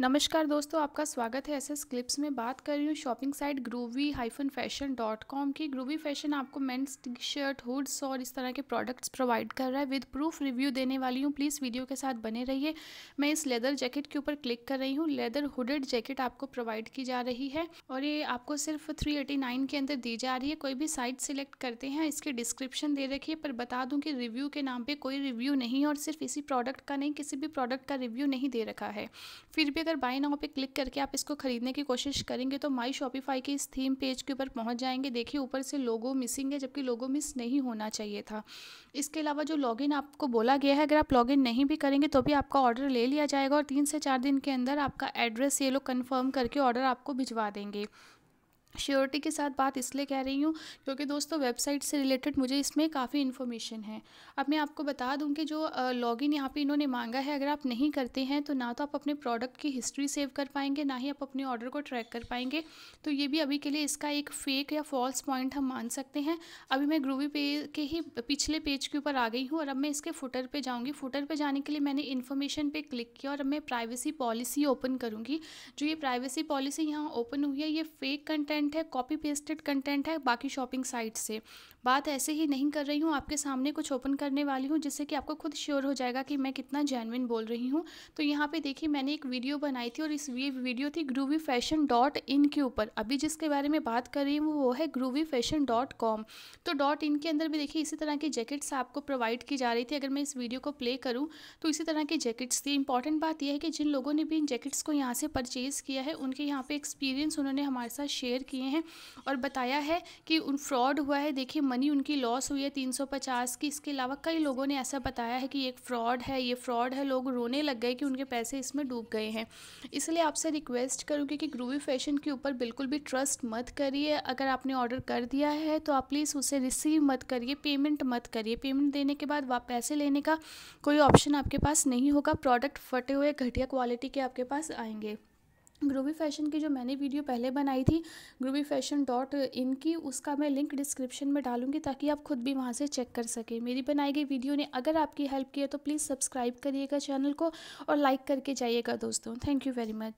नमस्कार दोस्तों आपका स्वागत है एस एस क्लिप्स में बात कर रही हूँ shopping site groovy hyphen fashion dot com की ग्रूवी फैशन आपको मेंस टी शर्ट हुड्स और इस तरह के प्रोडक्ट्स प्रोवाइड कर रहा है विद प्रूफ रिव्यू देने वाली हूँ प्लीज़ वीडियो के साथ बने रहिए मैं इस लेदर जैकेट के ऊपर क्लिक कर रही हूँ लेदर हुडेड जैकेट आपको प्रोवाइड की जा रही है और ये आपको सिर्फ थ्री एटी नाइन के अंदर दी जा रही है कोई भी साइट सिलेक्ट करते हैं इसकी डिस्क्रिप्शन दे रखी है पर बता दूँ कि रिव्यू के नाम पर कोई रिव्यू नहीं और सिर्फ इसी प्रोडक्ट का नहीं किसी भी प्रोडक्ट का रिव्यू नहीं दे रखा है फिर भी अगर बाई नाउ पे क्लिक करके आप इसको खरीदने की कोशिश करेंगे तो माई शॉपिफाई के इस थीम पेज के ऊपर पहुंच जाएंगे देखिए ऊपर से लोगो मिसिंग है जबकि लोगो मिस नहीं होना चाहिए था इसके अलावा जो लॉगिन आपको बोला गया है अगर आप लॉगिन नहीं भी करेंगे तो भी आपका ऑर्डर ले लिया जाएगा और तीन से चार दिन के अंदर आपका एड्रेस ये लोग कन्फर्म करके ऑर्डर आपको भिजवा देंगे श्योरिटी के साथ बात इसलिए कह रही हूँ क्योंकि दोस्तों वेबसाइट से रिलेटेड मुझे इसमें काफ़ी इन्फॉर्मेशन है अब मैं आपको बता दूँ कि जो लॉगिन यहाँ पे इन्होंने मांगा है अगर आप नहीं करते हैं तो ना तो आप अपने प्रोडक्ट की हिस्ट्री सेव कर पाएंगे ना ही आप अपने ऑर्डर को ट्रैक कर पाएंगे तो ये भी अभी के लिए इसका एक फेक या फॉल्स पॉइंट हम मान सकते हैं अभी मैं ग्रूवी पे के ही पिछले पेज के ऊपर आ गई हूँ और अब मैं इसके फुटर पर जाऊँगी फुटर पर जाने के लिए मैंने इन्फॉर्मेशन पर क्लिक किया और अब मैं प्राइवेसी पॉलिसी ओपन करूँगी जो ये प्राइवेसी पॉलिसी यहाँ ओपन हुई है ये फेक कंटेंट कंटेंट है कॉपी पेस्टेड कंटेंट है बाकी शॉपिंग साइट से बात ऐसे ही नहीं कर रही हूँ आपके सामने कुछ ओपन करने वाली हूँ जिससे कि आपको खुद श्योर हो जाएगा कि मैं कितना जेनविन बोल रही हूँ तो यहाँ पे देखिए मैंने एक वीडियो बनाई थी और इस वीडियो थी ग्रूवी फैशन डॉट इन के ऊपर अभी जिसके बारे में बात कर रही हूँ वो है ग्रूवी फैशन डॉट कॉम तो डॉट इन के अंदर भी देखिए इसी तरह की जैकेट्स आपको प्रोवाइड की जा रही थी अगर मैं इस वीडियो को प्ले करूँ तो इसी तरह की जैकेट्स थी इंपॉर्टेंट बात यह है कि जिन लोगों ने भी इन जैकेट्स को यहाँ से परचेज़ किया है उनके यहाँ पे एक्सपीरियंस उन्होंने हमारे साथ शेयर किए हैं और बताया है कि उन फ्रॉड हुआ है देखिए मनी उनकी लॉस हुई है तीन की इसके अलावा कई लोगों ने ऐसा बताया है कि ये फ्रॉड है ये फ्रॉड है लोग रोने लग गए कि उनके पैसे इसमें डूब गए हैं इसलिए आपसे रिक्वेस्ट करूँगी कि ग्रूवी फैशन के ऊपर बिल्कुल भी ट्रस्ट मत करिए अगर आपने ऑर्डर कर दिया है तो आप प्लीज़ उसे रिसीव मत करिए पेमेंट मत करिए पेमेंट देने के बाद वापस पैसे लेने का कोई ऑप्शन आपके पास नहीं होगा प्रोडक्ट फटे हुए घटिया क्वालिटी के आपके पास आएंगे ग्रूवी फैशन की जो मैंने वीडियो पहले बनाई थी ग्रूवी फैशन डॉट इन की उसका मैं लिंक डिस्क्रिप्शन में डालूंगी ताकि आप खुद भी वहाँ से चेक कर सकें मेरी बनाई गई वीडियो ने अगर आपकी हेल्प की है तो प्लीज़ सब्सक्राइब करिएगा चैनल को और लाइक करके जाइएगा दोस्तों थैंक यू वेरी मच